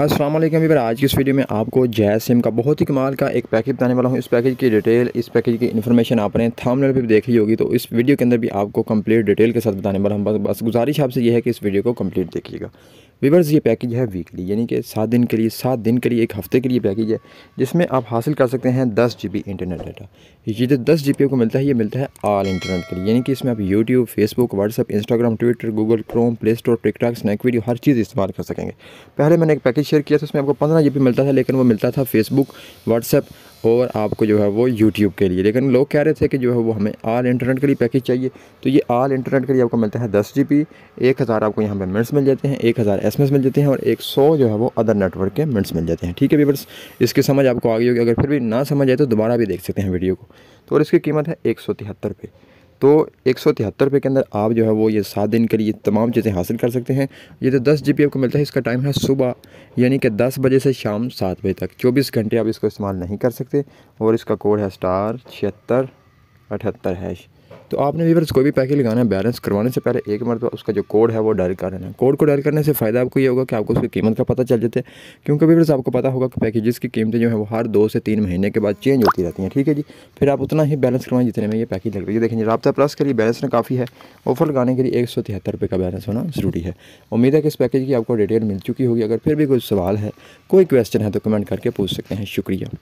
अस्सलाम वालेकुम इबर आज की इस वीडियो में आपको जय सिम का बहुत ही कमाल का एक पैकेज बताने वाला हूँ इस पैकेज की डिटेल इस पैकेज की इन्फॉर्मेशन आपने थंबनेल पे भी देख ली होगी तो इस वीडियो के अंदर भी आपको कंप्लीट डिटेल के साथ बताने वाला हूँ बस गुजारिश आपसे यह है कि इस वीडियो को कंप्लीट देखिएगा वीवर्स ये पैकेज है वीकली यानी कि सात दिन के लिए सात दिन के लिए एक हफ़्ते के लिए पैकेज है जिसमें आप हासिल कर सकते हैं दस जी बी इंटरनेट डाटा ये जो दस जी को मिलता है ये मिलता है ऑल इंटरनेट के लिए यानी कि इसमें आप YouTube Facebook WhatsApp Instagram Twitter Google Chrome Play Store TikTok Snack Video हर चीज़ इस्तेमाल कर सकेंगे पहले मैंने एक पैकेज शेयर किया था उसमें आपको पंद्रह जी मिलता था लेकिन वो मिलता था फेसबुक व्हाट्सअप और आपको जो है वो यूट्यूब के लिए लेकिन लोग कह रहे थे कि जो है वो हमें आल इंटरनेट के लिए पैकेज चाहिए तो ये आल इंटरनेट के लिए आपको मिलता है दस जी बी एक हज़ार आपको यहाँ पर मिनट्स मिल जाते हैं एक हज़ार एस मिल जाते हैं और एक सौ जो है वो अदर नेटवर्क के मिनट्स मिल जाते हैं ठीक है बीबर्स इसकी समझ आपको आ गई होगी अगर फिर भी ना समझ आए तो दोबारा भी देख सकते हैं वीडियो को तो और इसकी कीमत है एक सौ तिहत्तर रुपये तो एक सौ तिहत्तर रुपये के अंदर आप जो है वो ये सात दिन के लिए तमाम चीज़ें हासिल कर सकते हैं ये तो दस जी आपको मिलता है इसका टाइम है सुबह यानी कि दस बजे से शाम सात बजे तक चौबीस घंटे आप इसको इस्तेमाल नहीं कर सकते और इसका कोड है स्टार छिहत्तर अठहत्तर हैश तो आपने वीवर्स कोई भी पैकेज लगाना है बैलेंस करवाने से पहले एक मरतबा उसका जो कोड है वो डायल कर लेना कोड को डायल करने से फ़ायदा आपको ये होगा कि आपको उसकी कीमत का पता चल जाता है क्योंकि वीवर्स आपको पता होगा कि पैकेजेस की कीमतें जो है वो हर दो से तीन महीने के बाद चेंज होती रहती हैं ठीक है जी फिर आप उतना ही बैलेंस करवाएं जितने में ये पैकेज लग रही है देखेंगे रबा प्लस के लिए बैलेंस ना काफ़ी है ऑफर लगाने के लिए एक सौ तिहत्तर रुपये का बैलेंस होना ज़रूरी है उम्मीद है कि इस पैकेज की आपको डिटेल मिल चुकी होगी अगर फिर भी कोई सवाल है कोई क्वेश्चन है तो कमेंट करके पूछ सकते हैं शुक्रिया